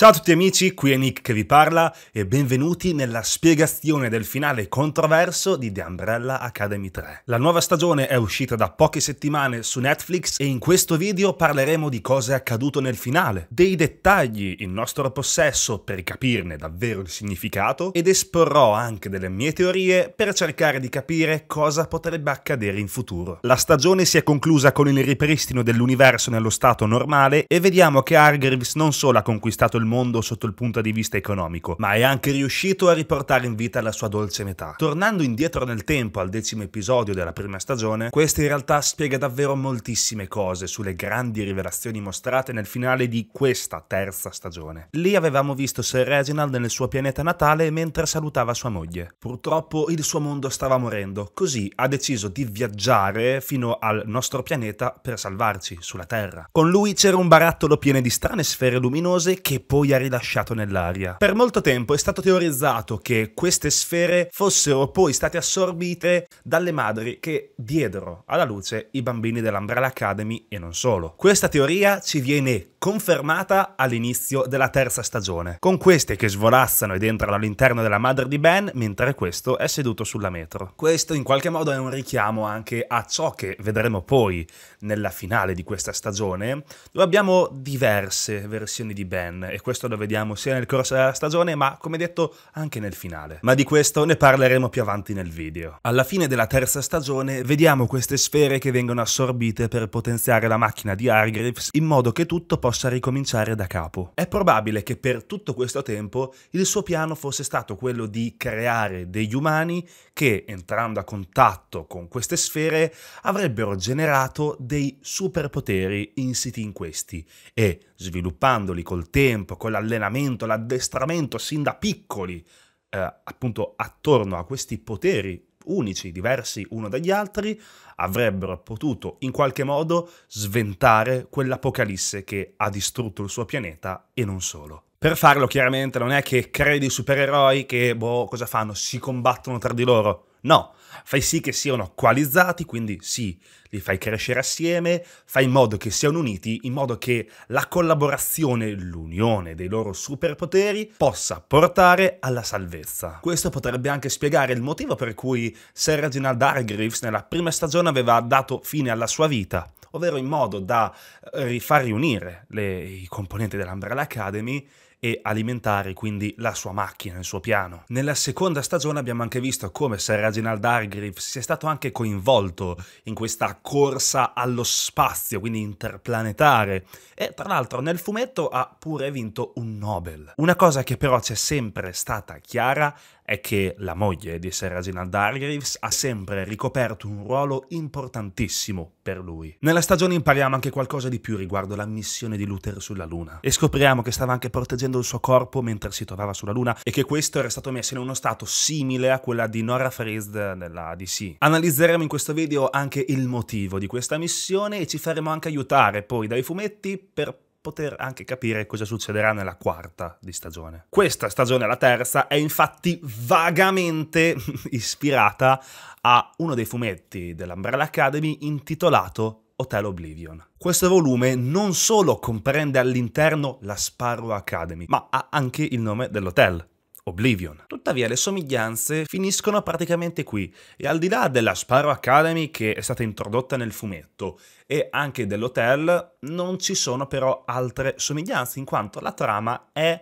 Ciao a tutti amici, qui è Nick che vi parla e benvenuti nella spiegazione del finale controverso di The Umbrella Academy 3. La nuova stagione è uscita da poche settimane su Netflix e in questo video parleremo di cosa è accaduto nel finale, dei dettagli in nostro possesso per capirne davvero il significato ed esporrò anche delle mie teorie per cercare di capire cosa potrebbe accadere in futuro. La stagione si è conclusa con il ripristino dell'universo nello stato normale e vediamo che Hargreaves non solo ha conquistato il mondo sotto il punto di vista economico, ma è anche riuscito a riportare in vita la sua dolce metà. Tornando indietro nel tempo al decimo episodio della prima stagione, questa in realtà spiega davvero moltissime cose sulle grandi rivelazioni mostrate nel finale di questa terza stagione. Lì avevamo visto Sir Reginald nel suo pianeta natale mentre salutava sua moglie. Purtroppo il suo mondo stava morendo, così ha deciso di viaggiare fino al nostro pianeta per salvarci sulla Terra. Con lui c'era un barattolo pieno di strane sfere luminose che poi poi ha rilasciato nell'aria. Per molto tempo è stato teorizzato che queste sfere fossero poi state assorbite dalle madri che diedero alla luce i bambini dell'Umbrella Academy e non solo. Questa teoria ci viene confermata all'inizio della terza stagione, con queste che svolazzano ed entrano all'interno della madre di Ben mentre questo è seduto sulla metro. Questo in qualche modo è un richiamo anche a ciò che vedremo poi nella finale di questa stagione, dove abbiamo diverse versioni di Ben e questo lo vediamo sia nel corso della stagione ma come detto anche nel finale. Ma di questo ne parleremo più avanti nel video. Alla fine della terza stagione vediamo queste sfere che vengono assorbite per potenziare la macchina di Hargreaves in modo che tutto possa possa ricominciare da capo. È probabile che per tutto questo tempo il suo piano fosse stato quello di creare degli umani che, entrando a contatto con queste sfere, avrebbero generato dei superpoteri insiti in questi e, sviluppandoli col tempo, con l'allenamento, l'addestramento sin da piccoli, eh, appunto attorno a questi poteri unici, diversi uno dagli altri, avrebbero potuto in qualche modo sventare quell'apocalisse che ha distrutto il suo pianeta e non solo. Per farlo chiaramente non è che credi dei supereroi che, boh, cosa fanno? Si combattono tra di loro No, fai sì che siano coalizzati, quindi sì, li fai crescere assieme, fai in modo che siano uniti, in modo che la collaborazione, l'unione dei loro superpoteri possa portare alla salvezza. Questo potrebbe anche spiegare il motivo per cui Sir Reginald Hargreaves nella prima stagione aveva dato fine alla sua vita, ovvero in modo da eh, rifar riunire le, i componenti dell'Umbrella Academy e alimentare quindi la sua macchina, il suo piano. Nella seconda stagione abbiamo anche visto come Sir Reginald Hargreaves sia stato anche coinvolto in questa corsa allo spazio, quindi interplanetare, e tra l'altro nel fumetto ha pure vinto un Nobel. Una cosa che però c'è sempre stata chiara è che la moglie di Seragina Dargreaves ha sempre ricoperto un ruolo importantissimo per lui. Nella stagione impariamo anche qualcosa di più riguardo la missione di Luther sulla Luna e scopriamo che stava anche proteggendo il suo corpo mentre si trovava sulla Luna e che questo era stato messo in uno stato simile a quella di Nora Frizz nella DC. Analizzeremo in questo video anche il motivo di questa missione e ci faremo anche aiutare poi dai fumetti per poter anche capire cosa succederà nella quarta di stagione. Questa stagione, la terza, è infatti vagamente ispirata a uno dei fumetti dell'Umbrella Academy intitolato Hotel Oblivion. Questo volume non solo comprende all'interno la Sparrow Academy, ma ha anche il nome dell'hotel, Oblivion. Tuttavia le somiglianze finiscono praticamente qui e al di là della Sparrow Academy che è stata introdotta nel fumetto e anche dell'hotel non ci sono però altre somiglianze in quanto la trama è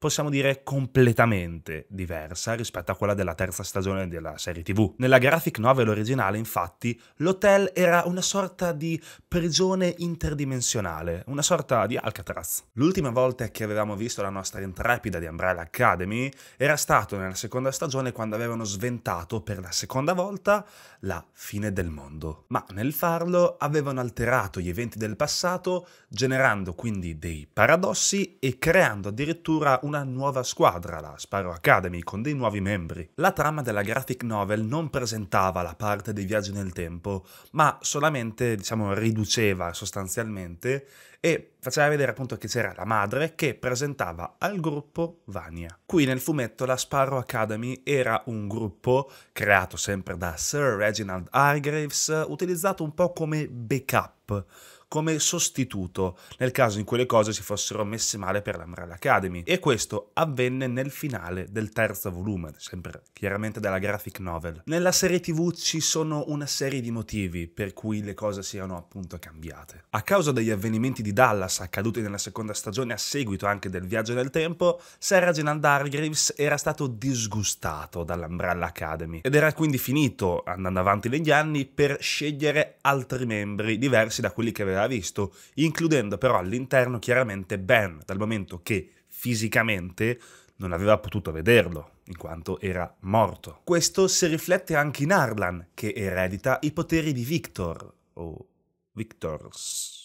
possiamo dire completamente diversa rispetto a quella della terza stagione della serie TV. Nella graphic novel originale, infatti, l'hotel era una sorta di prigione interdimensionale, una sorta di Alcatraz. L'ultima volta che avevamo visto la nostra intrepida di Umbrella Academy era stato nella seconda stagione quando avevano sventato per la seconda volta la fine del mondo. Ma nel farlo avevano alterato gli eventi del passato, generando quindi dei paradossi e creando addirittura un una nuova squadra, la Sparrow Academy, con dei nuovi membri. La trama della graphic novel non presentava la parte dei viaggi nel tempo, ma solamente, diciamo, riduceva sostanzialmente e faceva vedere appunto che c'era la madre che presentava al gruppo Vania. Qui nel fumetto la Sparrow Academy era un gruppo creato sempre da Sir Reginald Hargraves, utilizzato un po' come backup come sostituto nel caso in cui le cose si fossero messe male per l'Umbrella Academy e questo avvenne nel finale del terzo volume, sempre chiaramente della graphic novel. Nella serie tv ci sono una serie di motivi per cui le cose siano appunto cambiate. A causa degli avvenimenti di Dallas accaduti nella seconda stagione a seguito anche del viaggio nel tempo, Sarah Genan Hargreaves era stato disgustato dall'Umbrella Academy ed era quindi finito, andando avanti negli anni, per scegliere altri membri diversi da quelli che aveva era visto, includendo però all'interno chiaramente Ben, dal momento che fisicamente non aveva potuto vederlo, in quanto era morto. Questo si riflette anche in Arlan, che eredita i poteri di Victor, o Victors.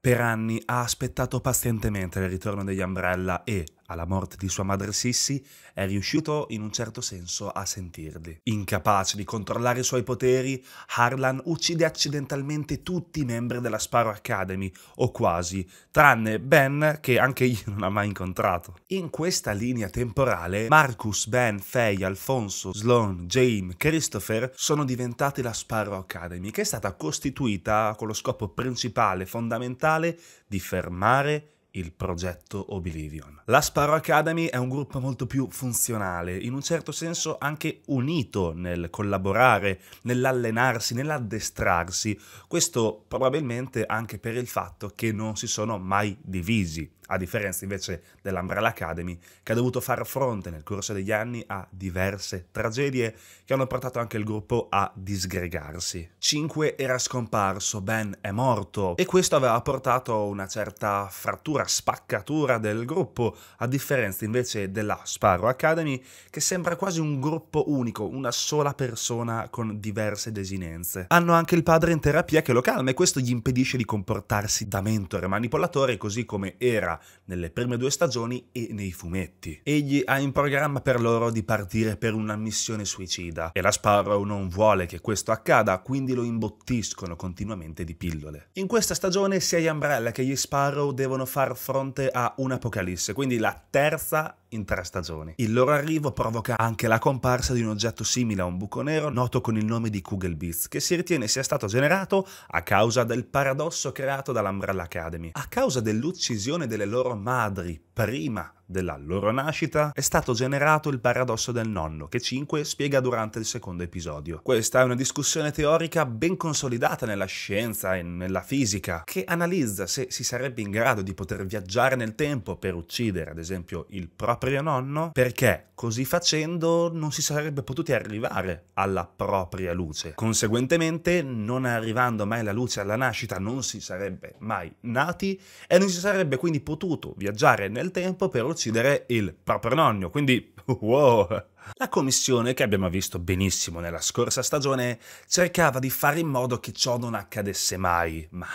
Per anni ha aspettato pazientemente il ritorno degli Umbrella e, alla morte di sua madre Sissi, è riuscito in un certo senso a sentirli. Incapace di controllare i suoi poteri, Harlan uccide accidentalmente tutti i membri della Sparrow Academy, o quasi, tranne Ben che anche io non ha mai incontrato. In questa linea temporale, Marcus, Ben, Faye, Alfonso, Sloan, James, Christopher sono diventati la Sparrow Academy, che è stata costituita con lo scopo principale, fondamentale, di fermare il progetto Oblivion. La Sparrow Academy è un gruppo molto più funzionale, in un certo senso anche unito nel collaborare, nell'allenarsi, nell'addestrarsi, questo probabilmente anche per il fatto che non si sono mai divisi a differenza invece dell'Umbrella Academy, che ha dovuto far fronte nel corso degli anni a diverse tragedie che hanno portato anche il gruppo a disgregarsi. 5 era scomparso, Ben è morto, e questo aveva portato a una certa frattura, spaccatura del gruppo, a differenza invece della Sparrow Academy, che sembra quasi un gruppo unico, una sola persona con diverse desinenze. Hanno anche il padre in terapia che lo calma e questo gli impedisce di comportarsi da mentore manipolatore, così come era nelle prime due stagioni e nei fumetti. Egli ha in programma per loro di partire per una missione suicida e la Sparrow non vuole che questo accada, quindi lo imbottiscono continuamente di pillole. In questa stagione sia gli Umbrella che gli Sparrow devono far fronte a un'apocalisse, quindi la terza in tre stagioni. Il loro arrivo provoca anche la comparsa di un oggetto simile a un buco nero noto con il nome di Kugelblitz, che si ritiene sia stato generato a causa del paradosso creato dall'Umbrella Academy, a causa dell'uccisione delle loro madri prima della loro nascita, è stato generato il paradosso del nonno, che 5 spiega durante il secondo episodio. Questa è una discussione teorica ben consolidata nella scienza e nella fisica, che analizza se si sarebbe in grado di poter viaggiare nel tempo per uccidere, ad esempio, il proprio nonno, perché così facendo non si sarebbe potuti arrivare alla propria luce. Conseguentemente, non arrivando mai alla luce alla nascita, non si sarebbe mai nati e non si sarebbe quindi potuto viaggiare nel tempo per uccidere uccidere il nonno. quindi wow! La commissione, che abbiamo visto benissimo nella scorsa stagione, cercava di fare in modo che ciò non accadesse mai, ma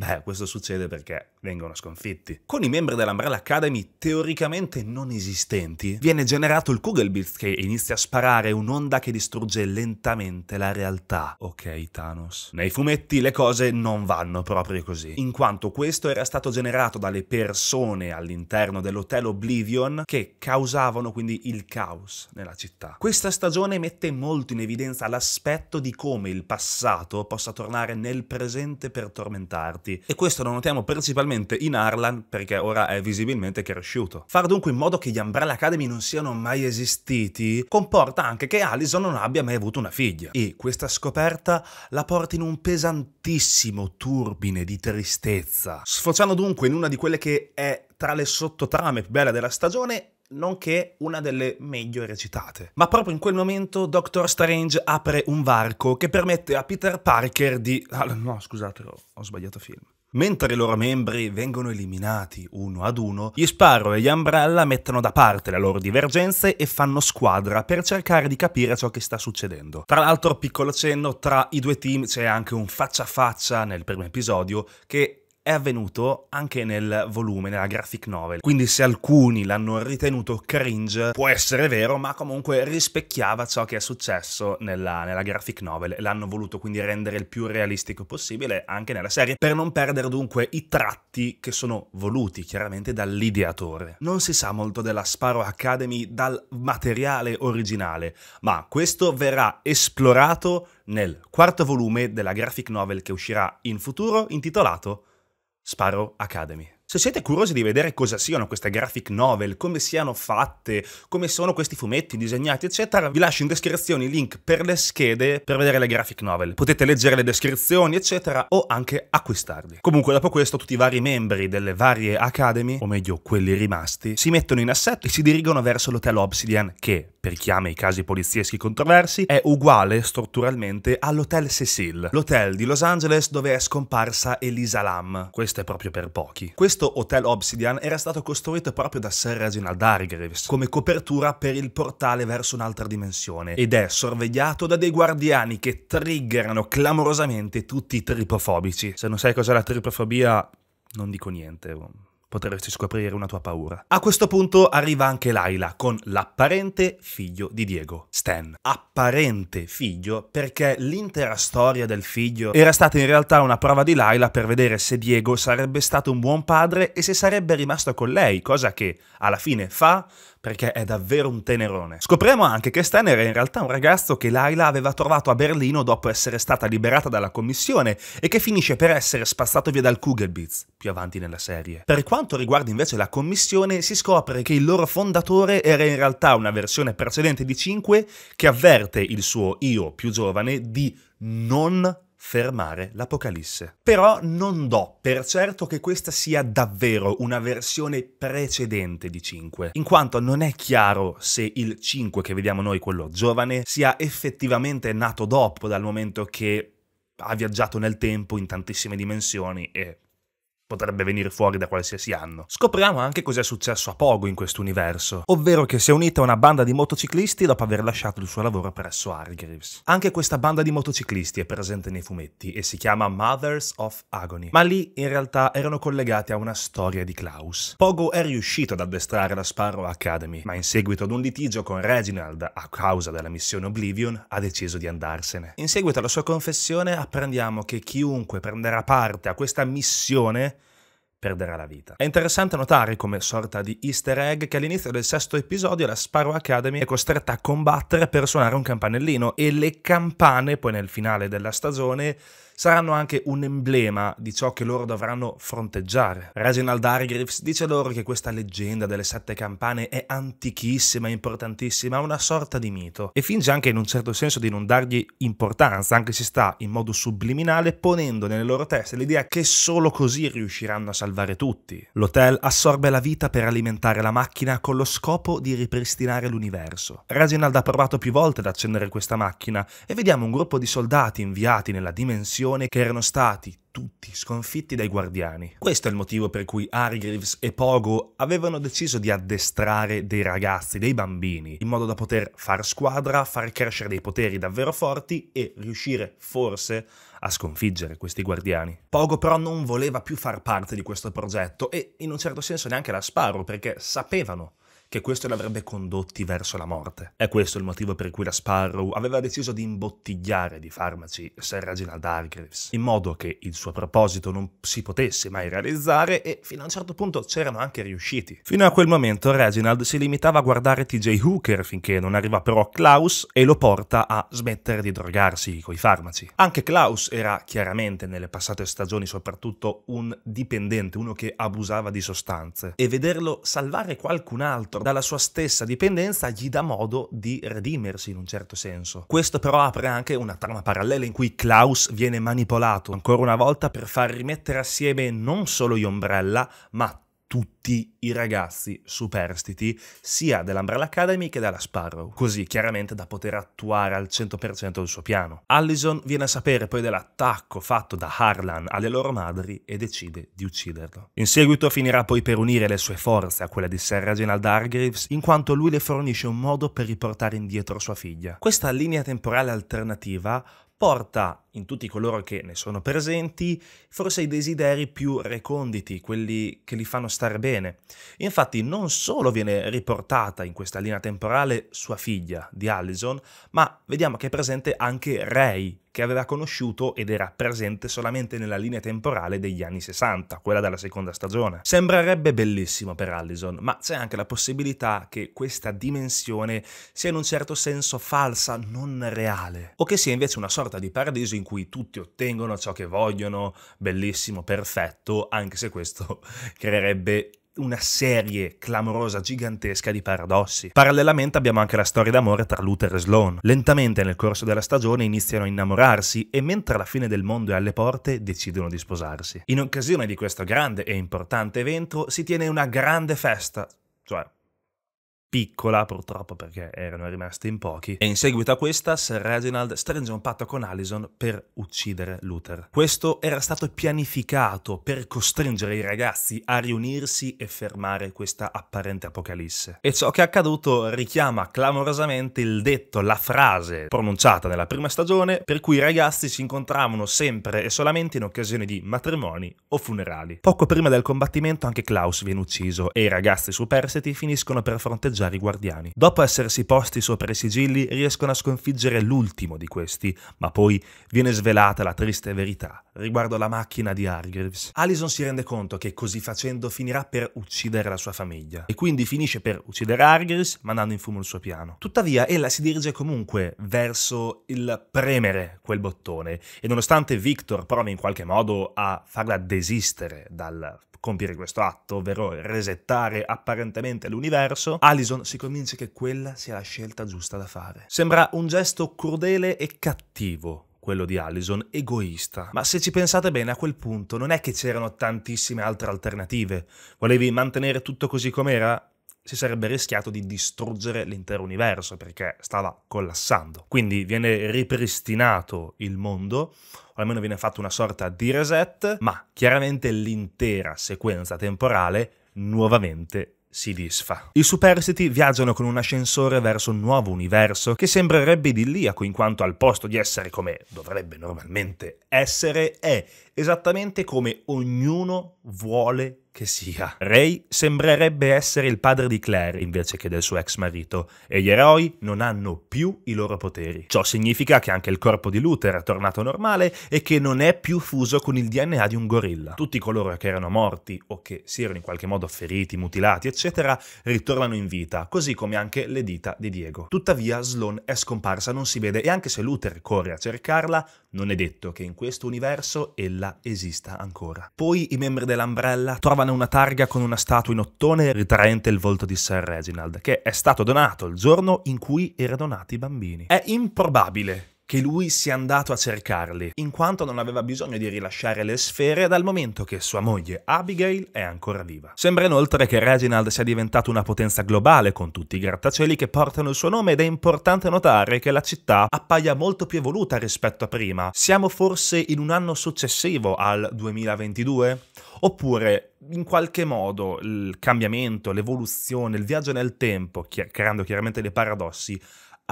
Beh, questo succede perché vengono sconfitti. Con i membri dell'Umbrella Academy teoricamente non esistenti, viene generato il Kugelblitz che inizia a sparare un'onda che distrugge lentamente la realtà. Ok, Thanos. Nei fumetti le cose non vanno proprio così, in quanto questo era stato generato dalle persone all'interno dell'hotel Oblivion che causavano quindi il caos nella città. Questa stagione mette molto in evidenza l'aspetto di come il passato possa tornare nel presente per tormentarti effetti, e questo lo notiamo principalmente in Arlan perché ora è visibilmente cresciuto. Far dunque in modo che gli Umbrella Academy non siano mai esistiti comporta anche che Allison non abbia mai avuto una figlia e questa scoperta la porta in un pesantissimo turbine di tristezza, sfociando dunque in una di quelle che è tra le sottotrame più belle della stagione nonché una delle meglio recitate. Ma proprio in quel momento Doctor Strange apre un varco che permette a Peter Parker di... Ah, no, scusate, ho sbagliato film. Mentre i loro membri vengono eliminati uno ad uno, gli Sparrow e gli Umbrella mettono da parte le loro divergenze e fanno squadra per cercare di capire ciò che sta succedendo. Tra l'altro, piccolo cenno, tra i due team c'è anche un faccia a faccia nel primo episodio che è avvenuto anche nel volume, nella graphic novel. Quindi se alcuni l'hanno ritenuto cringe, può essere vero, ma comunque rispecchiava ciò che è successo nella, nella graphic novel. L'hanno voluto quindi rendere il più realistico possibile anche nella serie, per non perdere dunque i tratti che sono voluti chiaramente dall'ideatore. Non si sa molto della Sparrow Academy dal materiale originale, ma questo verrà esplorato nel quarto volume della graphic novel che uscirà in futuro intitolato Sparrow Academy. Se siete curiosi di vedere cosa siano queste graphic novel, come siano fatte, come sono questi fumetti disegnati, eccetera, vi lascio in descrizione i link per le schede per vedere le graphic novel. Potete leggere le descrizioni, eccetera, o anche acquistarli. Comunque, dopo questo, tutti i vari membri delle varie academy, o meglio quelli rimasti, si mettono in assetto e si dirigono verso l'hotel Obsidian, che, per chi ama i casi polizieschi controversi, è uguale strutturalmente all'hotel Cecil, l'hotel di Los Angeles dove è scomparsa Elisa Lam. Questo è proprio per pochi. Questo questo Hotel Obsidian era stato costruito proprio da Sir Reginald Hargreaves come copertura per il portale verso un'altra dimensione ed è sorvegliato da dei guardiani che triggerano clamorosamente tutti i tripofobici. Se non sai cos'è la tripofobia, non dico niente potresti scoprire una tua paura. A questo punto arriva anche Laila con l'apparente figlio di Diego, Stan. Apparente figlio perché l'intera storia del figlio era stata in realtà una prova di Laila per vedere se Diego sarebbe stato un buon padre e se sarebbe rimasto con lei, cosa che alla fine fa perché è davvero un tenerone. Scopriamo anche che Stan era in realtà un ragazzo che Laila aveva trovato a Berlino dopo essere stata liberata dalla commissione e che finisce per essere spazzato via dal Kugelbitz, più avanti nella serie. Per quanto riguarda invece la commissione, si scopre che il loro fondatore era in realtà una versione precedente di 5 che avverte il suo io più giovane di non fermare l'Apocalisse. Però non do per certo che questa sia davvero una versione precedente di 5, in quanto non è chiaro se il 5 che vediamo noi, quello giovane, sia effettivamente nato dopo dal momento che ha viaggiato nel tempo in tantissime dimensioni e potrebbe venire fuori da qualsiasi anno. Scopriamo anche cos'è successo a Pogo in questo universo, ovvero che si è unita a una banda di motociclisti dopo aver lasciato il suo lavoro presso Hargreaves. Anche questa banda di motociclisti è presente nei fumetti e si chiama Mothers of Agony, ma lì in realtà erano collegati a una storia di Klaus. Pogo è riuscito ad addestrare la Sparrow Academy, ma in seguito ad un litigio con Reginald a causa della missione Oblivion ha deciso di andarsene. In seguito alla sua confessione apprendiamo che chiunque prenderà parte a questa missione perderà la vita. È interessante notare come sorta di easter egg che all'inizio del sesto episodio la Sparrow Academy è costretta a combattere per suonare un campanellino e le campane poi nel finale della stagione saranno anche un emblema di ciò che loro dovranno fronteggiare. Reginald Hargreaves dice loro che questa leggenda delle sette campane è antichissima, importantissima, una sorta di mito e finge anche in un certo senso di non dargli importanza, anche se sta in modo subliminale ponendo nelle loro teste l'idea che solo così riusciranno a salvare tutti. L'hotel assorbe la vita per alimentare la macchina con lo scopo di ripristinare l'universo. Reginald ha provato più volte ad accendere questa macchina e vediamo un gruppo di soldati inviati nella dimensione ribellione che erano stati tutti sconfitti dai guardiani. Questo è il motivo per cui Hargreaves e Pogo avevano deciso di addestrare dei ragazzi, dei bambini, in modo da poter far squadra, far crescere dei poteri davvero forti e riuscire forse a sconfiggere questi guardiani. Pogo però non voleva più far parte di questo progetto e in un certo senso neanche la Sparrow perché sapevano che questo l'avrebbe condotti verso la morte. È questo il motivo per cui la Sparrow aveva deciso di imbottigliare di farmaci Sir Reginald Hargreaves, in modo che il suo proposito non si potesse mai realizzare e fino a un certo punto c'erano anche riusciti. Fino a quel momento Reginald si limitava a guardare TJ Hooker finché non arriva però Klaus e lo porta a smettere di drogarsi coi farmaci. Anche Klaus era chiaramente nelle passate stagioni soprattutto un dipendente, uno che abusava di sostanze e vederlo salvare qualcun altro dentro dalla sua stessa dipendenza gli dà modo di redimersi in un certo senso. Questo però apre anche una trama parallela in cui Klaus viene manipolato ancora una volta per far rimettere assieme non solo gli ombrella, ma tutti i ragazzi superstiti sia dell'Umbrella Academy che della Sparrow, così chiaramente da poter attuare al 100% il suo piano. Allison viene a sapere poi dell'attacco fatto da Harlan alle loro madri e decide di ucciderlo. In seguito finirà poi per unire le sue forze a quelle di Ser Reginald Hargreaves in quanto lui le fornisce un modo per riportare indietro sua figlia. Questa linea temporale alternativa porta in tutti coloro che ne sono presenti forse i desideri più reconditi, quelli che li fanno stare bene. Infatti non solo viene riportata in questa linea temporale sua figlia di Allison, ma vediamo che è presente anche Ray, che aveva conosciuto ed era presente solamente nella linea temporale degli anni 60, quella della seconda stagione. Sembrerebbe bellissimo per Allison, ma c'è anche la possibilità che questa dimensione sia in un certo senso falsa, non reale, o che sia invece una sorta di paradiso in cui tutti ottengono ciò che vogliono, bellissimo, perfetto, anche se questo creerebbe una serie clamorosa, gigantesca di paradossi. Parallelamente abbiamo anche la storia d'amore tra Luther e Sloan. Lentamente nel corso della stagione iniziano a innamorarsi e mentre la fine del mondo è alle porte decidono di sposarsi. In occasione di questo grande e importante evento si tiene una grande festa, cioè piccola purtroppo perché erano rimasti in pochi e in seguito a questa Sir Reginald stringe un patto con Allison per uccidere Luther. Questo era stato pianificato per costringere i ragazzi a riunirsi e fermare questa apparente apocalisse e ciò che è accaduto richiama clamorosamente il detto, la frase pronunciata nella prima stagione per cui i ragazzi si incontravano sempre e solamente in occasione di matrimoni o funerali. Poco prima del combattimento anche Klaus viene ucciso e i ragazzi superstiti finiscono per fronteggiare ingaggiare i guardiani. Dopo essersi posti sopra i sigilli riescono a sconfiggere l'ultimo di questi, ma poi viene svelata la triste verità riguardo la macchina di Hargreaves. Allison si rende conto che così facendo finirà per uccidere la sua famiglia e quindi finisce per uccidere Hargreaves mandando in fumo il suo piano. Tuttavia ella si dirige comunque verso il premere quel bottone e nonostante Victor provi in qualche modo a farla desistere dal compiere questo atto, ovvero resettare apparentemente l'universo, Allison si convince che quella sia la scelta giusta da fare. Sembra un gesto crudele e cattivo, quello di Allison, egoista. Ma se ci pensate bene, a quel punto non è che c'erano tantissime altre alternative. Volevi mantenere tutto così com'era? si sarebbe rischiato di distruggere l'intero universo perché stava collassando. Quindi viene ripristinato il mondo, o almeno viene fatta una sorta di reset, ma chiaramente l'intera sequenza temporale nuovamente si disfa. I superstiti viaggiano con un ascensore verso un nuovo universo che sembrerebbe idilliaco in quanto al posto di essere come dovrebbe normalmente essere è esattamente come ognuno vuole che sia. Ray sembrerebbe essere il padre di Claire invece che del suo ex marito, e gli eroi non hanno più i loro poteri. Ciò significa che anche il corpo di Luther è tornato normale e che non è più fuso con il DNA di un gorilla. Tutti coloro che erano morti o che si erano in qualche modo feriti, mutilati, eccetera, ritornano in vita, così come anche le dita di Diego. Tuttavia Sloan è scomparsa, non si vede, e anche se Luther corre a cercarla, non è detto che in questo universo ella Umbrella esista ancora. Poi i membri dell'Umbrella trovano una targa con una statua in ottone ritraente il volto di Sir Reginald, che è stato donato il giorno in cui erano nati i bambini. È improbabile che lui sia andato a cercarli, in quanto non aveva bisogno di rilasciare le sfere dal momento che sua moglie Abigail è ancora viva. Sembra inoltre che Reginald sia diventato una potenza globale con tutti i grattacieli che portano il suo nome ed è importante notare che la città appaia molto più evoluta rispetto a prima. Siamo forse in un anno successivo al 2022? Oppure in qualche modo il cambiamento, l'evoluzione, il viaggio nel tempo, creando chiaramente dei paradossi,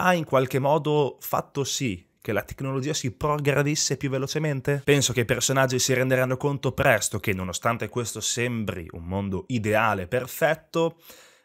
ha in qualche modo fatto sì che la tecnologia si progredisse più velocemente? Penso che i personaggi si renderanno conto presto che nonostante questo sembri un mondo ideale, perfetto,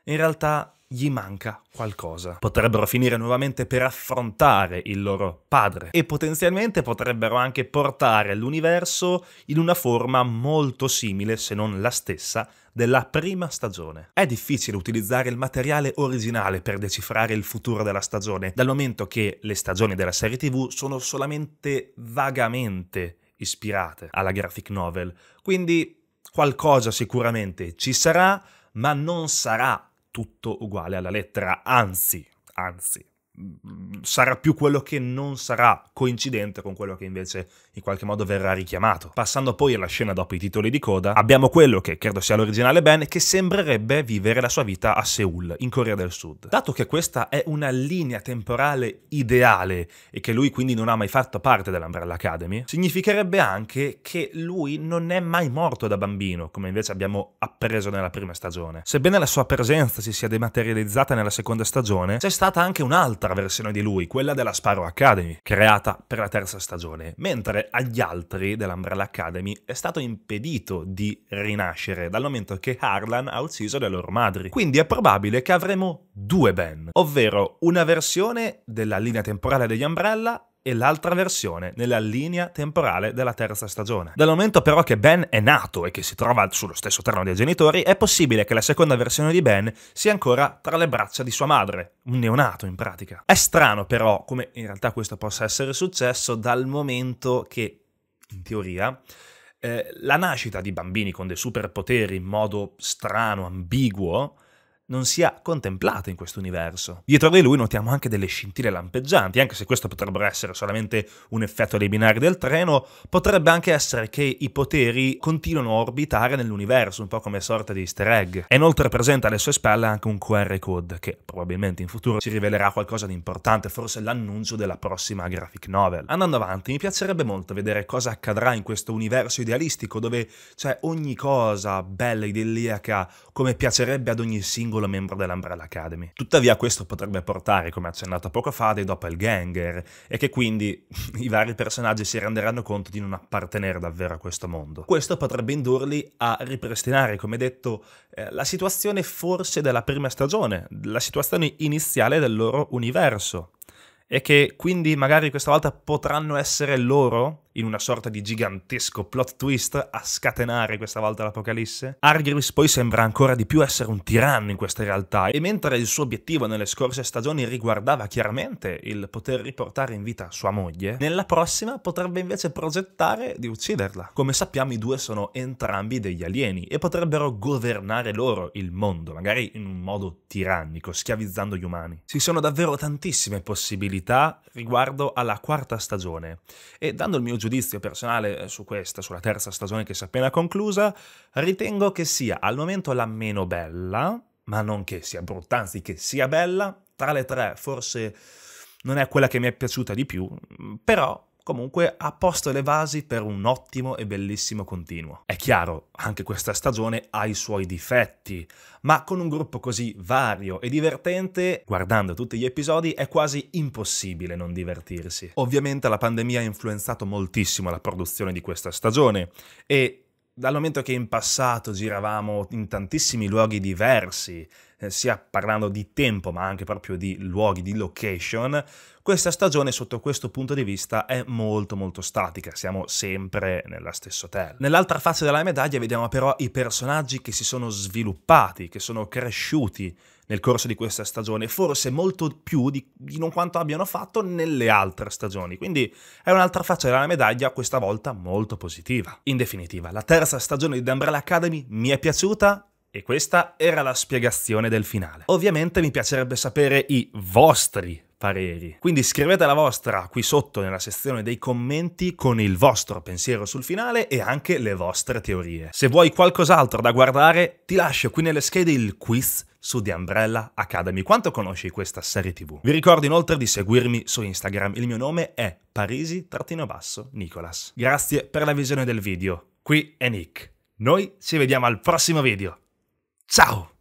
in realtà gli manca qualcosa. Potrebbero finire nuovamente per affrontare il loro padre e potenzialmente potrebbero anche portare l'universo in una forma molto simile, se non la stessa, della prima stagione. È difficile utilizzare il materiale originale per decifrare il futuro della stagione, dal momento che le stagioni della serie TV sono solamente vagamente ispirate alla graphic novel, quindi qualcosa sicuramente ci sarà, ma non sarà tutto uguale alla lettera, anzi, anzi Mm, sarà più quello che non sarà coincidente con quello che invece in qualche modo verrà richiamato. Passando poi alla scena dopo i titoli di coda, abbiamo quello che credo sia l'originale Ben che sembrerebbe vivere la sua vita a Seoul, in Corea del Sud. Dato che questa è una linea temporale ideale e che lui quindi non ha mai fatto parte dell'Umbrella Academy, significherebbe anche che lui non è mai morto da bambino, come invece abbiamo appreso nella prima stagione. Sebbene la sua presenza si sia dematerializzata nella seconda stagione, c'è stata anche un'altra un'altra versione di lui, quella della Sparrow Academy, creata per la terza stagione, mentre agli altri dell'Umbrella Academy è stato impedito di rinascere dal momento che Harlan ha ucciso le loro madri. Quindi è probabile che avremo due Ben, ovvero una versione della linea temporale degli Umbrella e l'altra versione nella linea temporale della terza stagione. Dal momento però che Ben è nato e che si trova sullo stesso terreno dei genitori, è possibile che la seconda versione di Ben sia ancora tra le braccia di sua madre, un neonato in pratica. È strano però come in realtà questo possa essere successo dal momento che, in teoria, eh, la nascita di bambini con dei superpoteri in modo strano, ambiguo, non sia contemplato in questo universo. Dietro di lui notiamo anche delle scintille lampeggianti, anche se questo potrebbe essere solamente un effetto dei binari del treno, potrebbe anche essere che i poteri continuano a orbitare nell'universo, un po' come sorta di easter egg. È inoltre presente alle sue spalle anche un QR code, che probabilmente in futuro si rivelerà qualcosa di importante, forse l'annuncio della prossima graphic novel. Andando avanti, mi piacerebbe molto vedere cosa accadrà in questo universo idealistico, dove c'è ogni cosa bella, idilliaca, come piacerebbe ad ogni singolo singolo membro dell'Umbrella Academy. Tuttavia questo potrebbe portare, come accennato poco fa, dei doppelganger e che quindi i vari personaggi si renderanno conto di non appartenere davvero a questo mondo. Questo potrebbe indurli a ripristinare, come detto, eh, la situazione forse della prima stagione, la situazione iniziale del loro universo e che quindi magari questa volta potranno essere loro in una sorta di gigantesco plot twist a scatenare questa volta l'Apocalisse. Argrivis poi sembra ancora di più essere un tiranno in questa realtà e mentre il suo obiettivo nelle scorse stagioni riguardava chiaramente il poter riportare in vita sua moglie, nella prossima potrebbe invece progettare di ucciderla. Come sappiamo i due sono entrambi degli alieni e potrebbero governare loro il mondo, magari in un modo tirannico, schiavizzando gli umani. Ci sono davvero tantissime possibilità riguardo alla quarta stagione e dando il mio giudizio personale eh, su questa, sulla terza stagione che si è appena conclusa, ritengo che sia al momento la meno bella, ma non che sia brutta, anzi che sia bella. Tra le tre forse non è quella che mi è piaciuta di più, però comunque ha posto le basi per un ottimo e bellissimo continuo. È chiaro, anche questa stagione ha i suoi difetti, ma con un gruppo così vario e divertente, guardando tutti gli episodi, è quasi impossibile non divertirsi. Ovviamente la pandemia ha influenzato moltissimo la produzione di questa stagione e dal momento che in passato giravamo in tantissimi luoghi diversi, eh, sia parlando di tempo ma anche proprio di luoghi, di location, questa stagione sotto questo punto di vista è molto molto statica, siamo sempre nella stessa hotel. Nell'altra faccia della medaglia vediamo però i personaggi che si sono sviluppati, che sono cresciuti nel corso di questa stagione, forse molto più di, di non quanto abbiano fatto nelle altre stagioni, quindi è un'altra faccia della medaglia, questa volta molto positiva. In definitiva, la terza stagione di The Umbrella Academy mi è piaciuta, e questa era la spiegazione del finale. Ovviamente mi piacerebbe sapere i vostri pareri. Quindi scrivete la vostra qui sotto nella sezione dei commenti con il vostro pensiero sul finale e anche le vostre teorie. Se vuoi qualcos'altro da guardare, ti lascio qui nelle schede il quiz su The Umbrella Academy. Quanto conosci questa serie TV? Vi ricordo inoltre di seguirmi su Instagram. Il mio nome è parisi-nicolas. Grazie per la visione del video. Qui è Nick. Noi ci vediamo al prossimo video. Chao.